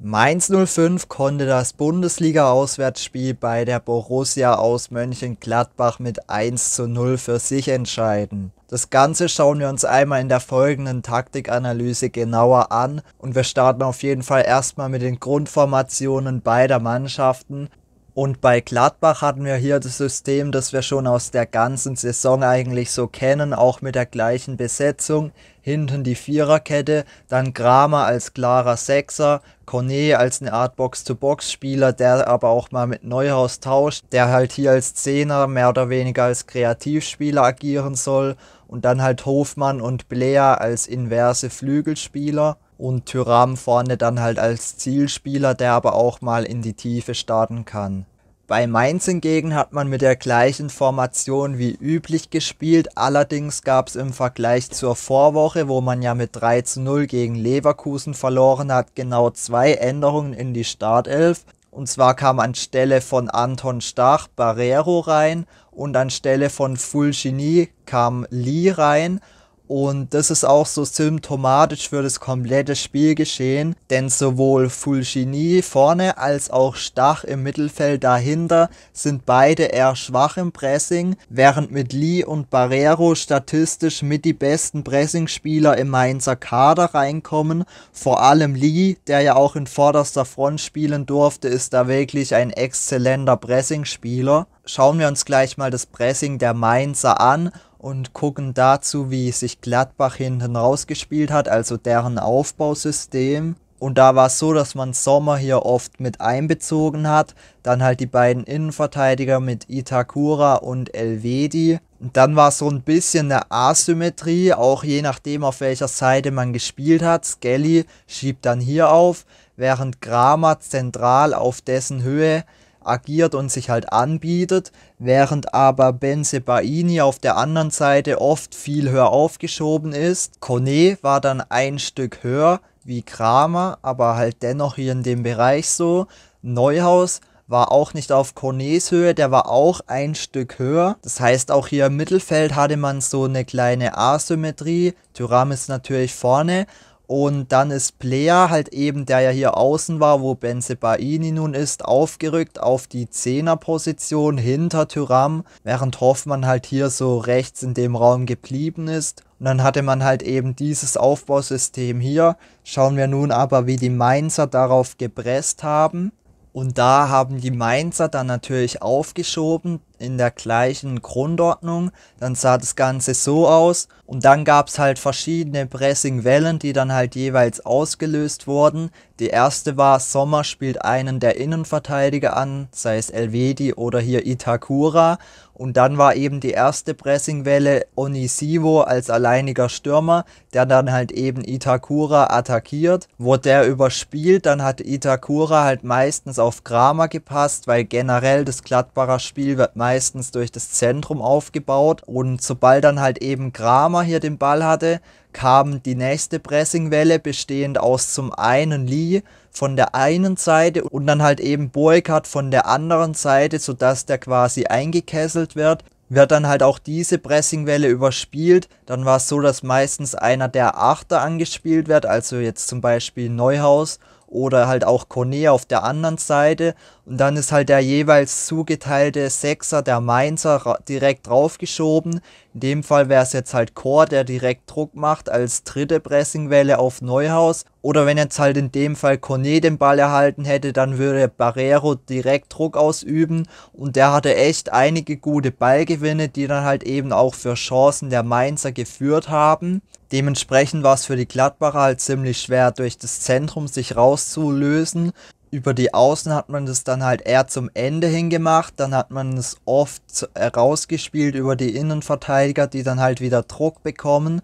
Mainz 05 konnte das Bundesliga-Auswärtsspiel bei der Borussia aus Mönchengladbach mit 1 zu 0 für sich entscheiden. Das Ganze schauen wir uns einmal in der folgenden Taktikanalyse genauer an und wir starten auf jeden Fall erstmal mit den Grundformationen beider Mannschaften. Und bei Gladbach hatten wir hier das System, das wir schon aus der ganzen Saison eigentlich so kennen, auch mit der gleichen Besetzung hinten die Viererkette, dann Kramer als klarer Sechser, Cornet als eine Art Box-to-Box-Spieler, der aber auch mal mit Neuhaus tauscht, der halt hier als Zehner mehr oder weniger als Kreativspieler agieren soll und dann halt Hofmann und Blair als inverse Flügelspieler und Tyram vorne dann halt als Zielspieler, der aber auch mal in die Tiefe starten kann. Bei Mainz hingegen hat man mit der gleichen Formation wie üblich gespielt, allerdings gab es im Vergleich zur Vorwoche, wo man ja mit 3 zu 0 gegen Leverkusen verloren hat, genau zwei Änderungen in die Startelf. Und zwar kam anstelle von Anton Stach Barrero rein und anstelle von Fulgini kam Lee rein und das ist auch so symptomatisch für das komplette Spielgeschehen, denn sowohl Fulgini vorne als auch Stach im Mittelfeld dahinter sind beide eher schwach im Pressing, während mit Lee und Barrero statistisch mit die besten Pressingspieler im Mainzer Kader reinkommen. Vor allem Lee, der ja auch in vorderster Front spielen durfte, ist da wirklich ein exzellenter Pressingspieler. Schauen wir uns gleich mal das Pressing der Mainzer an und gucken dazu, wie sich Gladbach hinten rausgespielt hat, also deren Aufbausystem. Und da war es so, dass man Sommer hier oft mit einbezogen hat. Dann halt die beiden Innenverteidiger mit Itakura und Elvedi. Und dann war so ein bisschen eine Asymmetrie, auch je nachdem, auf welcher Seite man gespielt hat. Skelly schiebt dann hier auf, während Kramer zentral auf dessen Höhe agiert und sich halt anbietet, während aber Benze Baini auf der anderen Seite oft viel höher aufgeschoben ist. Kone war dann ein Stück höher wie Kramer, aber halt dennoch hier in dem Bereich so. Neuhaus war auch nicht auf Cornets Höhe, der war auch ein Stück höher. Das heißt, auch hier im Mittelfeld hatte man so eine kleine Asymmetrie. Thuram ist natürlich vorne, und dann ist Player halt eben, der ja hier außen war, wo Benzebaini nun ist, aufgerückt auf die Zehnerposition hinter Tyram, während Hoffmann halt hier so rechts in dem Raum geblieben ist. Und dann hatte man halt eben dieses Aufbausystem hier. Schauen wir nun aber, wie die Mainzer darauf gepresst haben. Und da haben die Mainzer dann natürlich aufgeschoben in der gleichen Grundordnung. Dann sah das Ganze so aus. Und dann gab es halt verschiedene Pressing-Wellen, die dann halt jeweils ausgelöst wurden. Die erste war, Sommer spielt einen der Innenverteidiger an, sei es Elvedi oder hier Itakura. Und dann war eben die erste Pressingwelle Onisivo als alleiniger Stürmer, der dann halt eben Itakura attackiert. Wurde der überspielt, dann hat Itakura halt meistens auf Kramer gepasst, weil generell das Gladbacher Spiel wird meistens durch das Zentrum aufgebaut. Und sobald dann halt eben Kramer hier den Ball hatte, kam die nächste Pressingwelle bestehend aus zum einen Lee, von der einen Seite und dann halt eben Burkhardt von der anderen Seite, sodass der quasi eingekesselt wird. Wird dann halt auch diese Pressingwelle überspielt. Dann war es so, dass meistens einer der Achter angespielt wird, also jetzt zum Beispiel Neuhaus oder halt auch Cornet auf der anderen Seite. Und dann ist halt der jeweils zugeteilte Sechser der Mainzer direkt draufgeschoben. In dem Fall wäre es jetzt halt Chor, der direkt Druck macht als dritte Pressingwelle auf Neuhaus. Oder wenn jetzt halt in dem Fall Cornet den Ball erhalten hätte, dann würde Barrero direkt Druck ausüben. Und der hatte echt einige gute Ballgewinne, die dann halt eben auch für Chancen der Mainzer geführt haben. Dementsprechend war es für die Gladbacher halt ziemlich schwer, durch das Zentrum sich rauszulösen. Über die Außen hat man das dann halt eher zum Ende hin gemacht. Dann hat man es oft äh, rausgespielt über die Innenverteidiger, die dann halt wieder Druck bekommen.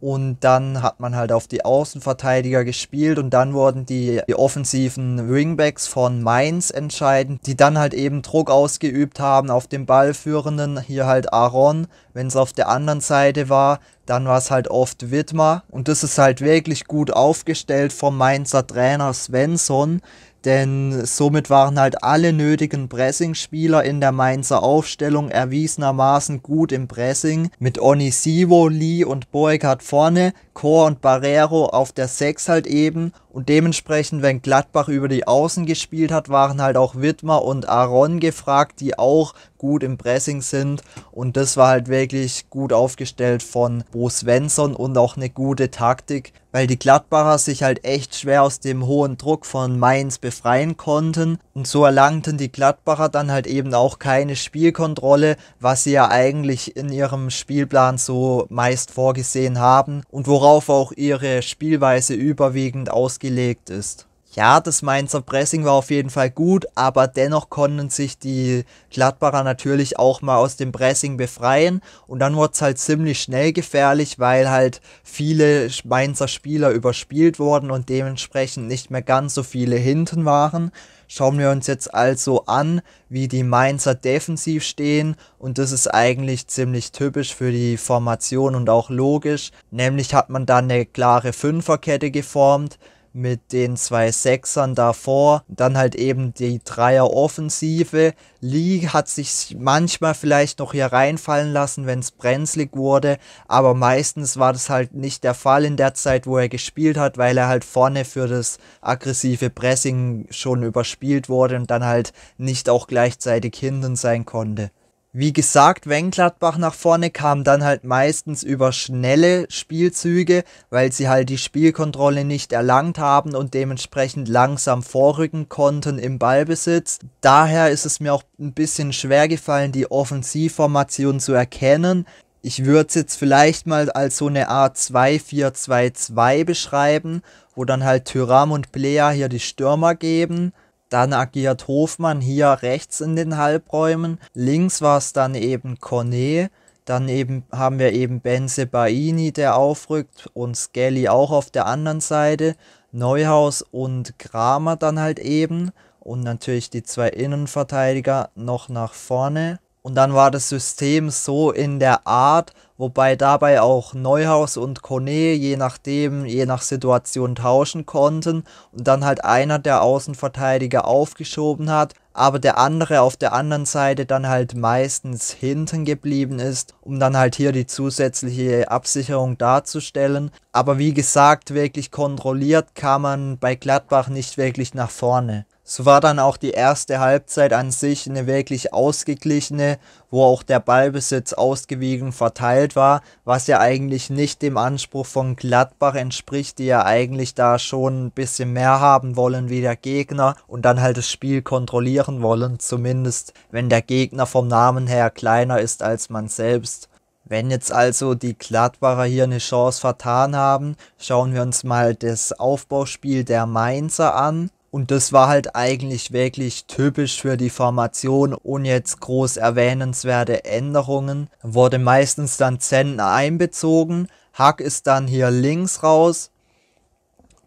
Und dann hat man halt auf die Außenverteidiger gespielt und dann wurden die, die offensiven Wingbacks von Mainz entscheidend, die dann halt eben Druck ausgeübt haben auf den Ballführenden, hier halt Aaron, wenn es auf der anderen Seite war, dann war es halt oft Widmer und das ist halt wirklich gut aufgestellt vom Mainzer Trainer Svensson, denn somit waren halt alle nötigen Pressing-Spieler in der Mainzer Aufstellung erwiesenermaßen gut im Pressing. Mit Onisivo, Lee und Boeckhardt vorne, Chor und Barrero auf der 6 halt eben und dementsprechend, wenn Gladbach über die Außen gespielt hat, waren halt auch Widmer und Aaron gefragt, die auch gut im Pressing sind. Und das war halt wirklich gut aufgestellt von Bo Svensson und auch eine gute Taktik, weil die Gladbacher sich halt echt schwer aus dem hohen Druck von Mainz befreien konnten. Und so erlangten die Gladbacher dann halt eben auch keine Spielkontrolle, was sie ja eigentlich in ihrem Spielplan so meist vorgesehen haben und worauf auch ihre Spielweise überwiegend ausgeht gelegt ist. Ja, das Mainzer Pressing war auf jeden Fall gut, aber dennoch konnten sich die Gladbacher natürlich auch mal aus dem Pressing befreien und dann wurde es halt ziemlich schnell gefährlich, weil halt viele Mainzer Spieler überspielt wurden und dementsprechend nicht mehr ganz so viele hinten waren. Schauen wir uns jetzt also an, wie die Mainzer defensiv stehen und das ist eigentlich ziemlich typisch für die Formation und auch logisch, nämlich hat man da eine klare Fünferkette geformt, mit den zwei Sechsern davor, dann halt eben die Dreier-Offensive. Lee hat sich manchmal vielleicht noch hier reinfallen lassen, wenn es brenzlig wurde, aber meistens war das halt nicht der Fall in der Zeit, wo er gespielt hat, weil er halt vorne für das aggressive Pressing schon überspielt wurde und dann halt nicht auch gleichzeitig hinten sein konnte. Wie gesagt, wenn Gladbach nach vorne kam, dann halt meistens über schnelle Spielzüge, weil sie halt die Spielkontrolle nicht erlangt haben und dementsprechend langsam vorrücken konnten im Ballbesitz. Daher ist es mir auch ein bisschen schwer gefallen, die Offensivformation zu erkennen. Ich würde es jetzt vielleicht mal als so eine Art 2-4-2-2 beschreiben, wo dann halt Tyram und Plea hier die Stürmer geben dann agiert Hofmann hier rechts in den Halbräumen. Links war es dann eben Cornet. Dann eben haben wir eben Benze Baini, der aufrückt und Skelly auch auf der anderen Seite. Neuhaus und Kramer dann halt eben. Und natürlich die zwei Innenverteidiger noch nach vorne. Und dann war das System so in der Art, wobei dabei auch Neuhaus und Kone je nachdem, je nach Situation tauschen konnten und dann halt einer der Außenverteidiger aufgeschoben hat, aber der andere auf der anderen Seite dann halt meistens hinten geblieben ist, um dann halt hier die zusätzliche Absicherung darzustellen. Aber wie gesagt, wirklich kontrolliert kann man bei Gladbach nicht wirklich nach vorne. So war dann auch die erste Halbzeit an sich eine wirklich ausgeglichene, wo auch der Ballbesitz ausgewiegend verteilt war, was ja eigentlich nicht dem Anspruch von Gladbach entspricht, die ja eigentlich da schon ein bisschen mehr haben wollen wie der Gegner und dann halt das Spiel kontrollieren wollen, zumindest wenn der Gegner vom Namen her kleiner ist als man selbst. Wenn jetzt also die Gladbacher hier eine Chance vertan haben, schauen wir uns mal das Aufbauspiel der Mainzer an. Und das war halt eigentlich wirklich typisch für die Formation, und jetzt groß erwähnenswerte Änderungen. Wurde meistens dann Zentner einbezogen, Hack ist dann hier links raus,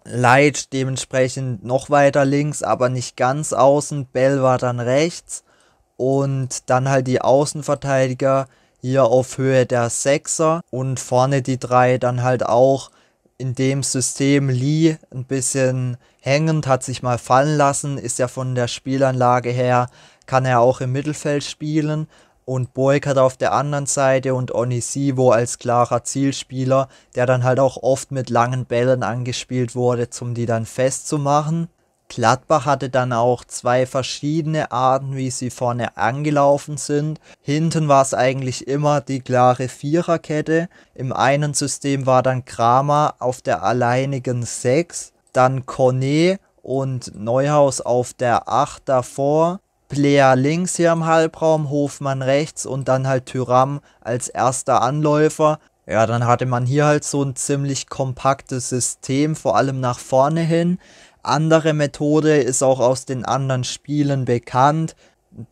Light dementsprechend noch weiter links, aber nicht ganz außen, Bell war dann rechts und dann halt die Außenverteidiger hier auf Höhe der Sechser und vorne die drei dann halt auch in dem System Lee ein bisschen hängend, hat sich mal fallen lassen, ist ja von der Spielanlage her, kann er auch im Mittelfeld spielen. Und Boykert auf der anderen Seite und Onisivo als klarer Zielspieler, der dann halt auch oft mit langen Bällen angespielt wurde, um die dann festzumachen. Gladbach hatte dann auch zwei verschiedene Arten, wie sie vorne angelaufen sind. Hinten war es eigentlich immer die klare Viererkette. Im einen System war dann Kramer auf der alleinigen Sechs, dann Cornet und Neuhaus auf der Acht davor. Player links hier im Halbraum, Hofmann rechts und dann halt Tyram als erster Anläufer. Ja, dann hatte man hier halt so ein ziemlich kompaktes System, vor allem nach vorne hin. Andere Methode ist auch aus den anderen Spielen bekannt.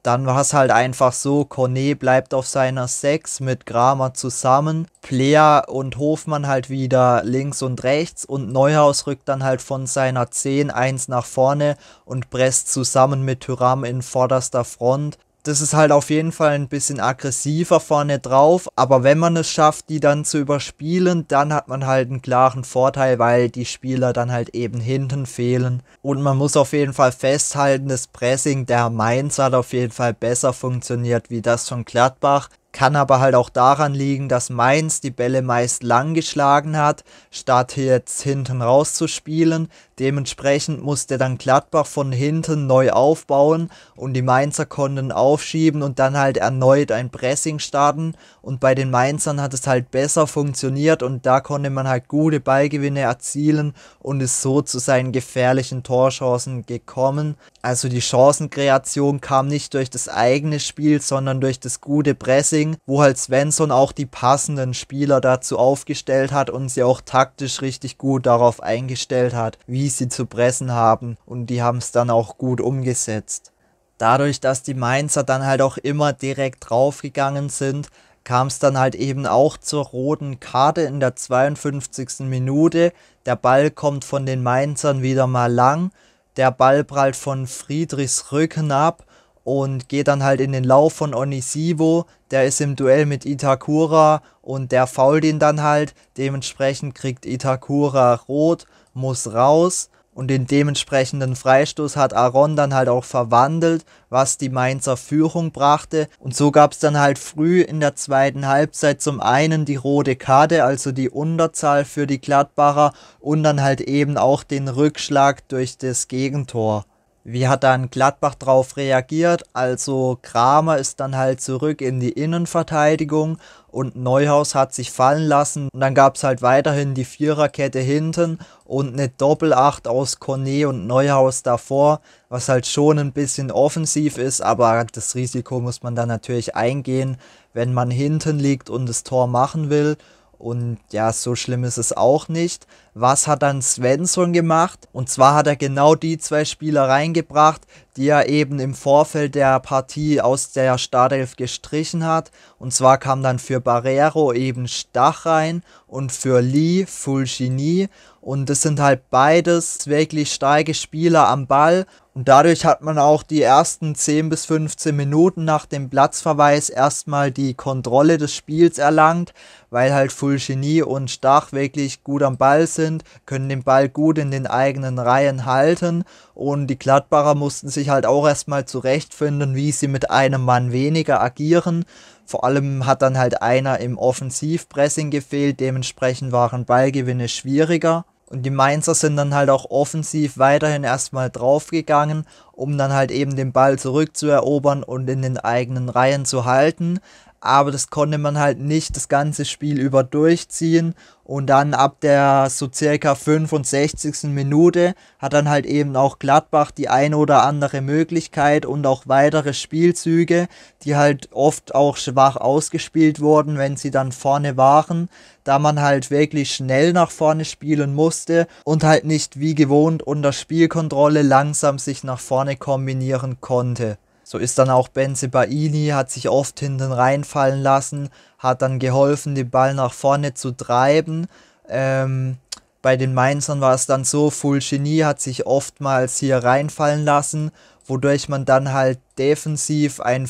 Dann war es halt einfach so, Cornet bleibt auf seiner 6 mit Gramer zusammen, Player und Hofmann halt wieder links und rechts und Neuhaus rückt dann halt von seiner 10 1 nach vorne und presst zusammen mit Tyram in vorderster Front das ist halt auf jeden Fall ein bisschen aggressiver vorne drauf, aber wenn man es schafft, die dann zu überspielen, dann hat man halt einen klaren Vorteil, weil die Spieler dann halt eben hinten fehlen. Und man muss auf jeden Fall festhalten, das Pressing der Mainz hat auf jeden Fall besser funktioniert wie das von Gladbach. Kann aber halt auch daran liegen, dass Mainz die Bälle meist lang geschlagen hat, statt jetzt hinten rauszuspielen. Dementsprechend musste dann Gladbach von hinten neu aufbauen und die Mainzer konnten aufschieben und dann halt erneut ein Pressing starten. Und bei den Mainzern hat es halt besser funktioniert und da konnte man halt gute Ballgewinne erzielen und ist so zu seinen gefährlichen Torchancen gekommen. Also die Chancenkreation kam nicht durch das eigene Spiel, sondern durch das gute Pressing, wo halt Svensson auch die passenden Spieler dazu aufgestellt hat und sie auch taktisch richtig gut darauf eingestellt hat, wie die sie zu pressen haben und die haben es dann auch gut umgesetzt. Dadurch, dass die Mainzer dann halt auch immer direkt draufgegangen sind, kam es dann halt eben auch zur roten Karte in der 52. Minute. Der Ball kommt von den Mainzern wieder mal lang. Der Ball prallt von Friedrichs Rücken ab und geht dann halt in den Lauf von Onisivo. Der ist im Duell mit Itakura und der fault ihn dann halt. Dementsprechend kriegt Itakura rot muss raus und den dementsprechenden Freistoß hat Aaron dann halt auch verwandelt, was die Mainzer Führung brachte. Und so gab es dann halt früh in der zweiten Halbzeit zum einen die rote Karte, also die Unterzahl für die Gladbacher und dann halt eben auch den Rückschlag durch das Gegentor. Wie hat dann Gladbach darauf reagiert? Also Kramer ist dann halt zurück in die Innenverteidigung und Neuhaus hat sich fallen lassen. Und dann gab es halt weiterhin die Viererkette hinten und eine Doppelacht aus Cornet und Neuhaus davor, was halt schon ein bisschen offensiv ist, aber das Risiko muss man dann natürlich eingehen, wenn man hinten liegt und das Tor machen will. Und ja, so schlimm ist es auch nicht was hat dann Svensson gemacht? Und zwar hat er genau die zwei Spieler reingebracht, die er eben im Vorfeld der Partie aus der Startelf gestrichen hat. Und zwar kam dann für Barrero eben Stach rein und für Lee Fulgini. Und es sind halt beides wirklich starke Spieler am Ball. Und dadurch hat man auch die ersten 10 bis 15 Minuten nach dem Platzverweis erstmal die Kontrolle des Spiels erlangt, weil halt Fulgini und Stach wirklich gut am Ball sind sind, können den Ball gut in den eigenen Reihen halten und die Gladbacher mussten sich halt auch erstmal zurechtfinden, wie sie mit einem Mann weniger agieren. Vor allem hat dann halt einer im Offensivpressing gefehlt, dementsprechend waren Ballgewinne schwieriger. Und die Mainzer sind dann halt auch offensiv weiterhin erstmal draufgegangen, um dann halt eben den Ball zurückzuerobern und in den eigenen Reihen zu halten aber das konnte man halt nicht das ganze Spiel über durchziehen. Und dann ab der so circa 65. Minute hat dann halt eben auch Gladbach die ein oder andere Möglichkeit und auch weitere Spielzüge, die halt oft auch schwach ausgespielt wurden, wenn sie dann vorne waren, da man halt wirklich schnell nach vorne spielen musste und halt nicht wie gewohnt unter Spielkontrolle langsam sich nach vorne kombinieren konnte. So ist dann auch Benze Baini, hat sich oft hinten reinfallen lassen, hat dann geholfen, den Ball nach vorne zu treiben. Ähm, bei den Mainzern war es dann so, Fulgini hat sich oftmals hier reinfallen lassen, wodurch man dann halt defensiv ein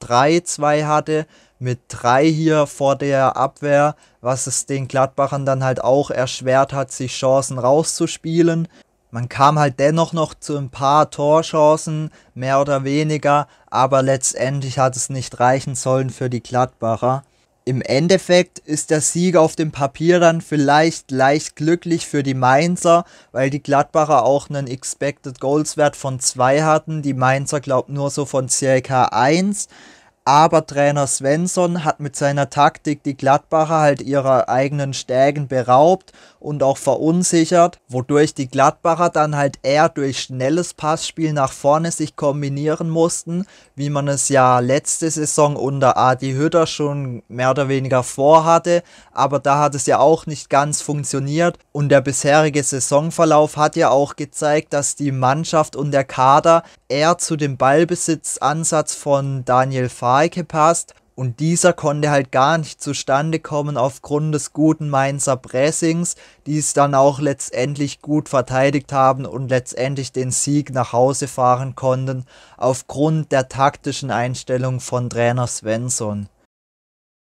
5-3-2 hatte, mit 3 hier vor der Abwehr, was es den Gladbachern dann halt auch erschwert hat, sich Chancen rauszuspielen. Man kam halt dennoch noch zu ein paar Torchancen, mehr oder weniger, aber letztendlich hat es nicht reichen sollen für die Gladbacher. Im Endeffekt ist der Sieg auf dem Papier dann vielleicht leicht glücklich für die Mainzer, weil die Gladbacher auch einen Expected Goals Wert von 2 hatten. Die Mainzer glaubt nur so von circa 1. Aber Trainer Svensson hat mit seiner Taktik die Gladbacher halt ihrer eigenen Stärken beraubt und auch verunsichert, wodurch die Gladbacher dann halt eher durch schnelles Passspiel nach vorne sich kombinieren mussten, wie man es ja letzte Saison unter Adi Hütter schon mehr oder weniger vorhatte, aber da hat es ja auch nicht ganz funktioniert und der bisherige Saisonverlauf hat ja auch gezeigt, dass die Mannschaft und der Kader eher zu dem Ballbesitzansatz von Daniel Fahr Moral gepasst und dieser konnte halt gar nicht zustande kommen aufgrund des guten Mainzer Pressings, die es dann auch letztendlich gut verteidigt haben und letztendlich den Sieg nach Hause fahren konnten, aufgrund der taktischen Einstellung von Trainer Svensson.